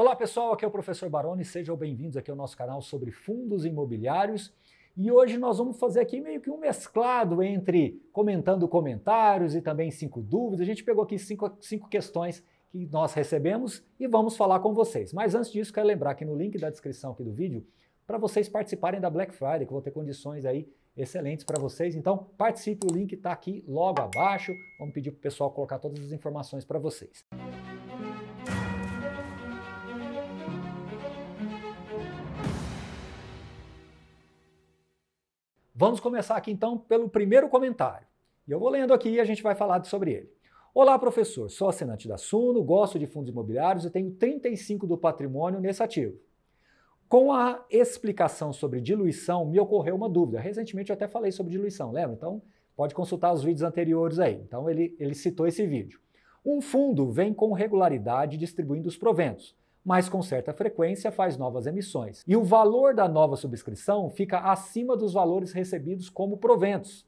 Olá pessoal, aqui é o professor Baroni, sejam bem-vindos aqui ao nosso canal sobre fundos imobiliários. E hoje nós vamos fazer aqui meio que um mesclado entre comentando comentários e também cinco dúvidas. A gente pegou aqui cinco, cinco questões que nós recebemos e vamos falar com vocês. Mas antes disso, quero lembrar que no link da descrição aqui do vídeo, para vocês participarem da Black Friday, que vão ter condições aí excelentes para vocês. Então, participe, o link está aqui logo abaixo. Vamos pedir para o pessoal colocar todas as informações para vocês. Música Vamos começar aqui então pelo primeiro comentário. E eu vou lendo aqui e a gente vai falar sobre ele. Olá, professor. Sou assinante da Suno, gosto de fundos imobiliários e tenho 35 do patrimônio nesse ativo. Com a explicação sobre diluição, me ocorreu uma dúvida. Recentemente eu até falei sobre diluição, lembra? Então pode consultar os vídeos anteriores aí. Então ele, ele citou esse vídeo. Um fundo vem com regularidade distribuindo os proventos mas com certa frequência faz novas emissões. E o valor da nova subscrição fica acima dos valores recebidos como proventos.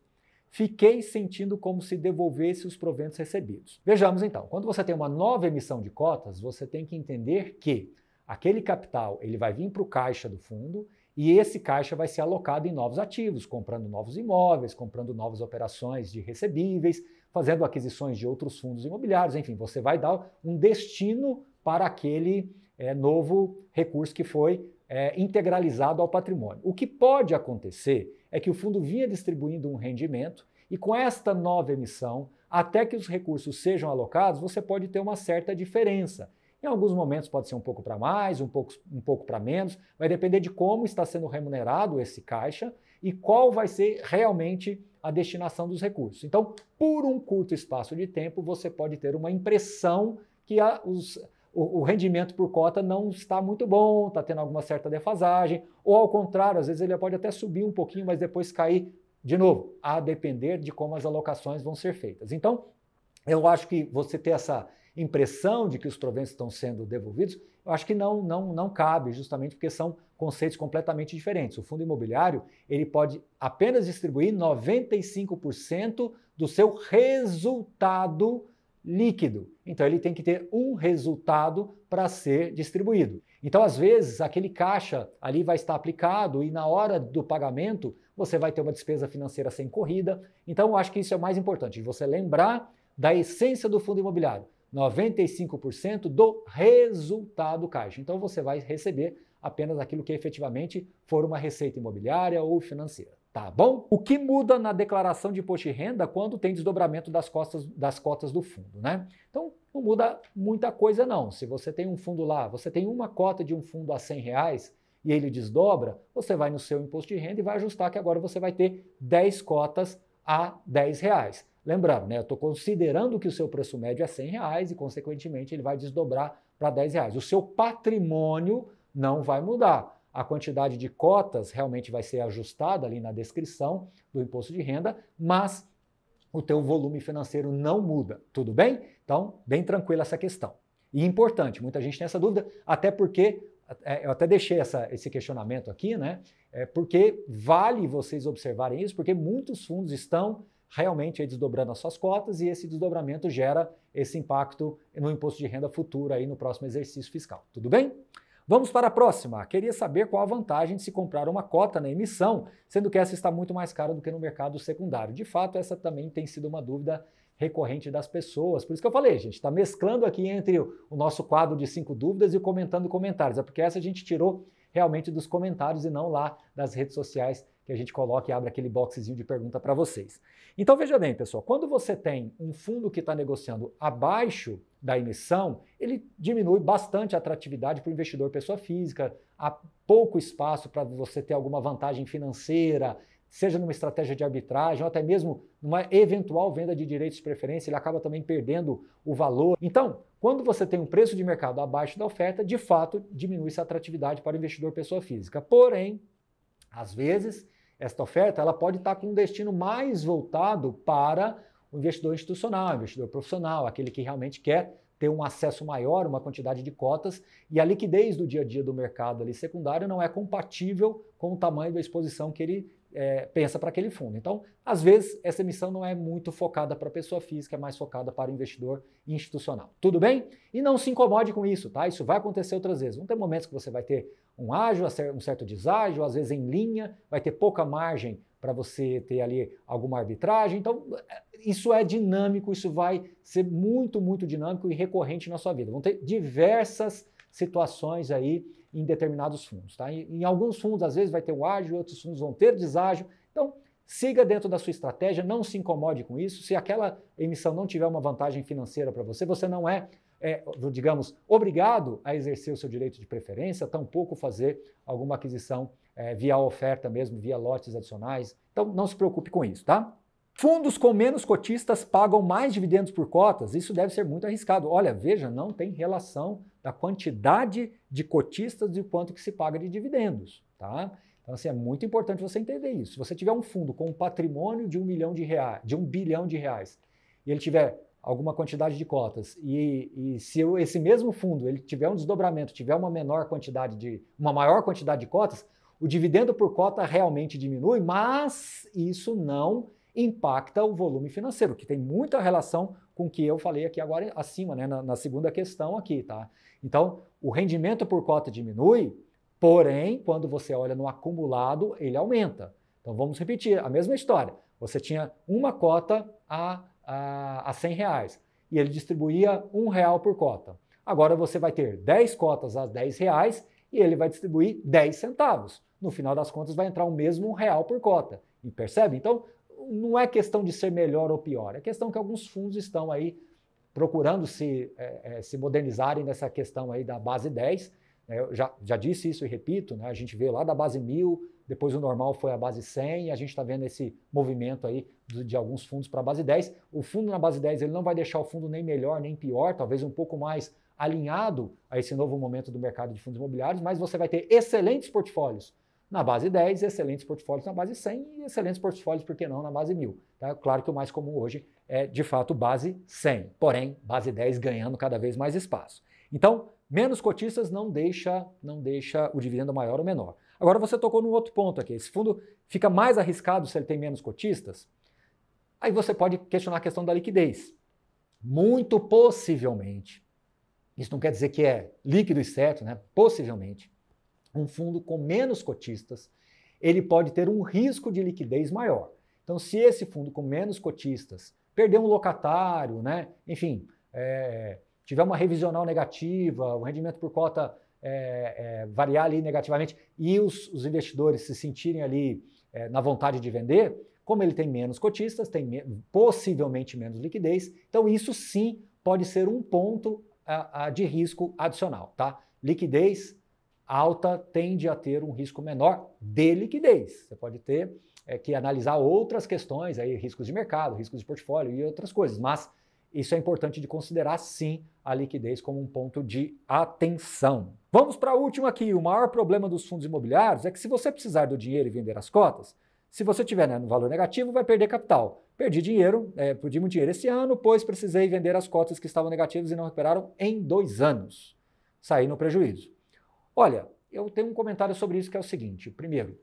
Fiquei sentindo como se devolvesse os proventos recebidos. Vejamos então, quando você tem uma nova emissão de cotas, você tem que entender que aquele capital ele vai vir para o caixa do fundo e esse caixa vai ser alocado em novos ativos, comprando novos imóveis, comprando novas operações de recebíveis, fazendo aquisições de outros fundos imobiliários, enfim, você vai dar um destino para aquele é, novo recurso que foi é, integralizado ao patrimônio. O que pode acontecer é que o fundo vinha distribuindo um rendimento e com esta nova emissão, até que os recursos sejam alocados, você pode ter uma certa diferença. Em alguns momentos pode ser um pouco para mais, um pouco, um pouco para menos, vai depender de como está sendo remunerado esse caixa e qual vai ser realmente a destinação dos recursos. Então, por um curto espaço de tempo, você pode ter uma impressão que a, os, o, o, rendimento por cota não está muito bom, está tendo alguma certa defasagem, ou ao contrário, às vezes ele pode até subir um pouquinho, mas depois cair de novo, a depender de como as alocações vão ser feitas. Então, eu acho que você ter essa impressão de que os proventos estão sendo devolvidos, eu acho que não, não, não cabe, justamente porque são conceitos completamente diferentes. O fundo imobiliário ele pode apenas distribuir 95% do seu resultado líquido. Então ele tem que ter um resultado para ser distribuído. Então, às vezes, aquele caixa ali vai estar aplicado e na hora do pagamento você vai ter uma despesa financeira sem corrida. Então, eu acho que isso é o mais importante, você lembrar da essência do fundo imobiliário. 95% do resultado caixa. Então você vai receber apenas aquilo que efetivamente for uma receita imobiliária ou financeira. Tá bom? O que muda na declaração de imposto de renda quando tem desdobramento das, costas, das cotas do fundo, né? Então, não muda muita coisa não. Se você tem um fundo lá, você tem uma cota de um fundo a 100 reais e ele desdobra, você vai no seu imposto de renda e vai ajustar que agora você vai ter 10 cotas a 10 reais. Lembrando, né, eu estou considerando que o seu preço médio é 100 reais e, consequentemente, ele vai desdobrar para 10 reais. O seu patrimônio não vai mudar a quantidade de cotas realmente vai ser ajustada ali na descrição do imposto de renda, mas o teu volume financeiro não muda, tudo bem? Então, bem tranquila essa questão. E importante, muita gente tem essa dúvida, até porque é, eu até deixei essa, esse questionamento aqui, né? É porque vale vocês observarem isso, porque muitos fundos estão realmente desdobrando as suas cotas e esse desdobramento gera esse impacto no imposto de renda futuro aí no próximo exercício fiscal. Tudo bem? Vamos para a próxima. Queria saber qual a vantagem de se comprar uma cota na emissão, sendo que essa está muito mais cara do que no mercado secundário. De fato, essa também tem sido uma dúvida recorrente das pessoas. Por isso que eu falei, gente, está mesclando aqui entre o nosso quadro de cinco dúvidas e o comentando comentários. É porque essa a gente tirou realmente dos comentários e não lá das redes sociais que a gente coloca e abre aquele boxzinho de pergunta para vocês. Então veja bem, pessoal, quando você tem um fundo que está negociando abaixo da emissão, ele diminui bastante a atratividade para o investidor pessoa física, há pouco espaço para você ter alguma vantagem financeira, seja numa estratégia de arbitragem ou até mesmo numa eventual venda de direitos de preferência, ele acaba também perdendo o valor. Então, quando você tem um preço de mercado abaixo da oferta, de fato diminui essa atratividade para o investidor pessoa física. Porém, às vezes, esta oferta, ela pode estar com um destino mais voltado para o investidor institucional, o investidor profissional, aquele que realmente quer ter um acesso maior, uma quantidade de cotas, e a liquidez do dia a dia do mercado ali secundário não é compatível com o tamanho da exposição que ele é, pensa para aquele fundo. Então, às vezes, essa emissão não é muito focada para pessoa física, é mais focada para investidor institucional. Tudo bem? E não se incomode com isso, tá? Isso vai acontecer outras vezes. Vão ter momentos que você vai ter um ágio, um certo deságio, às vezes em linha, vai ter pouca margem para você ter ali alguma arbitragem. Então, isso é dinâmico, isso vai ser muito, muito dinâmico e recorrente na sua vida. Vão ter diversas situações aí em determinados fundos. Tá? Em, em alguns fundos, às vezes, vai ter o ágio, outros fundos vão ter deságio. Então, siga dentro da sua estratégia, não se incomode com isso. Se aquela emissão não tiver uma vantagem financeira para você, você não é, é, digamos, obrigado a exercer o seu direito de preferência, tampouco fazer alguma aquisição é, via oferta mesmo, via lotes adicionais. Então, não se preocupe com isso, tá? Fundos com menos cotistas pagam mais dividendos por cotas? Isso deve ser muito arriscado. Olha, veja, não tem relação da quantidade de cotistas e o quanto que se paga de dividendos, tá? Então, assim, é muito importante você entender isso. Se você tiver um fundo com um patrimônio de um milhão de reais, de um bilhão de reais, e ele tiver alguma quantidade de cotas, e, e se esse mesmo fundo ele tiver um desdobramento, tiver uma menor quantidade de, uma maior quantidade de cotas, o dividendo por cota realmente diminui, mas isso não impacta o volume financeiro, que tem muita relação com o que eu falei aqui agora acima, né, na, na segunda questão aqui, tá? Então, o rendimento por cota diminui, porém, quando você olha no acumulado, ele aumenta. Então, vamos repetir a mesma história. Você tinha uma cota a, a, a 100 reais e ele distribuía um real por cota. Agora você vai ter 10 cotas a 10 reais e ele vai distribuir 10 centavos. No final das contas, vai entrar o mesmo real por cota. E percebe? Então, não é questão de ser melhor ou pior, é questão que alguns fundos estão aí procurando se, é, é se modernizarem nessa questão aí da base 10. Né? Eu já, já disse isso e repito, né? a gente vê lá da base 1000, depois o normal foi a base 100, e a gente está vendo esse movimento aí de, de alguns fundos para a base 10. O fundo na base 10 ele não vai deixar o fundo nem melhor nem pior, talvez um pouco mais alinhado a esse novo momento do mercado de fundos imobiliários, mas você vai ter excelentes portfólios na base 10, excelentes portfólios na base 100 e excelentes portfólios, por que não, na base 1000. Tá? Claro que o mais comum hoje é, de fato, base 100, porém, base 10 ganhando cada vez mais espaço. Então, menos cotistas não deixa, não deixa o dividendo maior ou menor. Agora você tocou num outro ponto aqui. Esse fundo fica mais arriscado se ele tem menos cotistas? Aí você pode questionar a questão da liquidez. Muito possivelmente. Isso não quer dizer que é líquido e certo, né? Possivelmente um fundo com menos cotistas, ele pode ter um risco de liquidez maior. Então, se esse fundo com menos cotistas perder um locatário, né? enfim, é, tiver uma revisional negativa, o rendimento por cota é, é, variar ali negativamente e os, os, investidores se sentirem ali é, na vontade de vender, como ele tem menos cotistas, tem me possivelmente menos liquidez, então isso sim pode ser um ponto a, a, de risco adicional, tá? Liquidez alta tende a ter um risco menor de liquidez. Você pode ter é, que analisar outras questões, aí, riscos de mercado, riscos de portfólio e outras coisas, mas isso é importante de considerar sim a liquidez como um ponto de atenção. Vamos para a última aqui. O maior problema dos fundos imobiliários é que se você precisar do dinheiro e vender as cotas, se você tiver né, no valor negativo, vai perder capital. Perdi dinheiro, é, perdi muito dinheiro esse ano, pois precisei vender as cotas que estavam negativas e não recuperaram em dois anos. Saí no prejuízo. Olha, eu tenho um comentário sobre isso que é o seguinte: primeiro,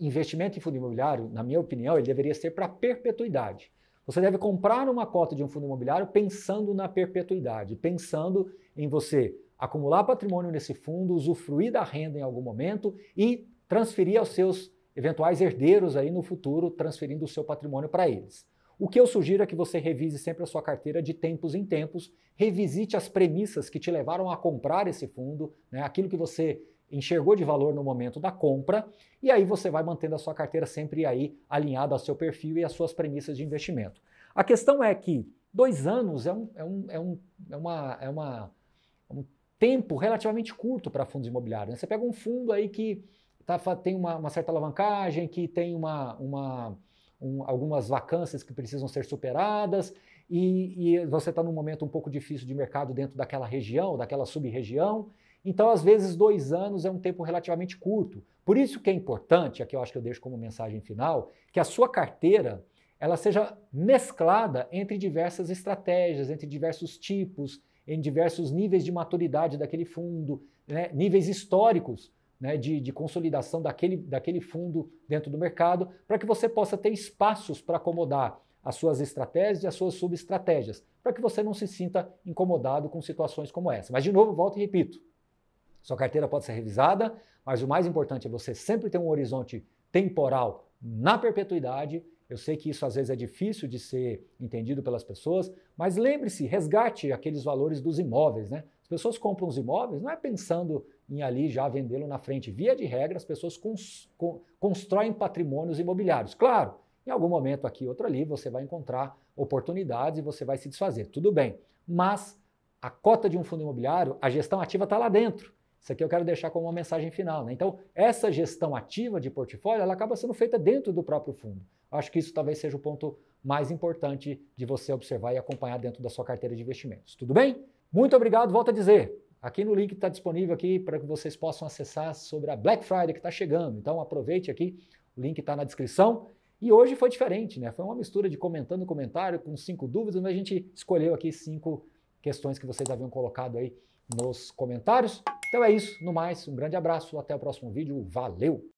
investimento em fundo imobiliário, na minha opinião, ele deveria ser para perpetuidade. Você deve comprar uma cota de um fundo imobiliário pensando na perpetuidade, pensando em você acumular patrimônio nesse fundo, usufruir da renda em algum momento e transferir aos seus eventuais herdeiros aí no futuro, transferindo o seu patrimônio para eles. O que eu sugiro é que você revise sempre a sua carteira de tempos em tempos, revisite as premissas que te levaram a comprar esse fundo, né, aquilo que você enxergou de valor no momento da compra, e aí você vai mantendo a sua carteira sempre aí alinhada ao seu perfil e às suas premissas de investimento. A questão é que dois anos é um, é um, é um, é uma, é uma, é um tempo relativamente curto para fundos imobiliários. Né? Você pega um fundo aí que tá, tem uma, uma certa alavancagem, que tem uma, uma um, algumas vacâncias que precisam ser superadas, e, e você está num momento um pouco difícil de mercado dentro daquela região, daquela sub-região. Então, às vezes, dois anos é um tempo relativamente curto. Por isso que é importante, aqui eu acho que eu deixo como mensagem final, que a sua carteira ela seja mesclada entre diversas estratégias, entre diversos tipos, em diversos níveis de maturidade daquele fundo, né? níveis históricos, né, de, de, consolidação daquele, daquele fundo dentro do mercado, para que você possa ter espaços para acomodar as suas estratégias e as suas subestratégias, para que você não se sinta incomodado com situações como essa. Mas, de novo, volto e repito: sua carteira pode ser revisada, mas o mais importante é você sempre ter um horizonte temporal na perpetuidade eu sei que isso às vezes é difícil de ser entendido pelas pessoas, mas lembre-se, resgate aqueles valores dos imóveis, né? As pessoas compram os imóveis não é pensando em ali já vendê-lo na frente. Via de regra, as pessoas cons con constroem patrimônios imobiliários. Claro, em algum momento aqui outro ali você vai encontrar oportunidades e você vai se desfazer. Tudo bem, mas a cota de um fundo imobiliário, a gestão ativa está lá dentro. Isso aqui eu quero deixar como uma mensagem final. Né? Então, essa gestão ativa de portfólio, ela acaba sendo feita dentro do próprio fundo. Acho que isso talvez seja o ponto mais importante de você observar e acompanhar dentro da sua carteira de investimentos. Tudo bem? Muito obrigado, volto a dizer. Aqui no link está disponível aqui para que vocês possam acessar sobre a Black Friday que está chegando. Então aproveite aqui, o link está na descrição. E hoje foi diferente, né? Foi uma mistura de comentando comentário com cinco dúvidas, mas a gente escolheu aqui cinco questões que vocês haviam colocado aí nos comentários. Então é isso, no mais, um grande abraço, até o próximo vídeo, valeu!